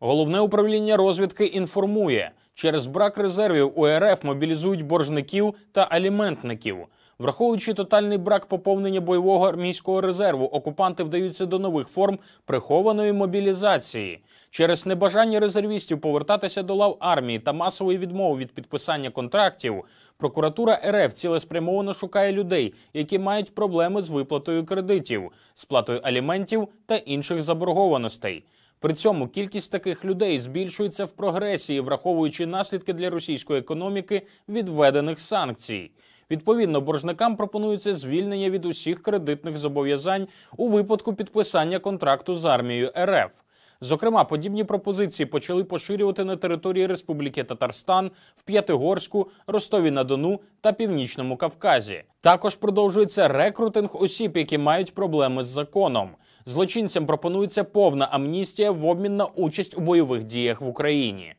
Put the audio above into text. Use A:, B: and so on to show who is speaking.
A: Головне управління розвідки інформує, через брак резервів у РФ мобілізують боржників та аліментників. Враховуючи тотальний брак поповнення бойового армійського резерву, окупанти вдаються до нових форм прихованої мобілізації. Через небажання резервістів повертатися до лав армії та масової відмови від підписання контрактів, прокуратура РФ цілеспрямовано шукає людей, які мають проблеми з виплатою кредитів, сплатою аліментів та інших заборгованостей. При цьому кількість таких людей збільшується в прогресії, враховуючи наслідки для російської економіки від введених санкцій. Відповідно, боржникам пропонується звільнення від усіх кредитних зобов'язань у випадку підписання контракту з армією РФ. Зокрема, подібні пропозиції почали поширювати на території Республіки Татарстан в П'ятигорську, Ростові на Дону та Північному Кавказі. Також продовжується рекрутинг осіб, які мають проблеми з законом. Злочинцям пропонується повна амністія в обмін на участь у бойових діях в Україні.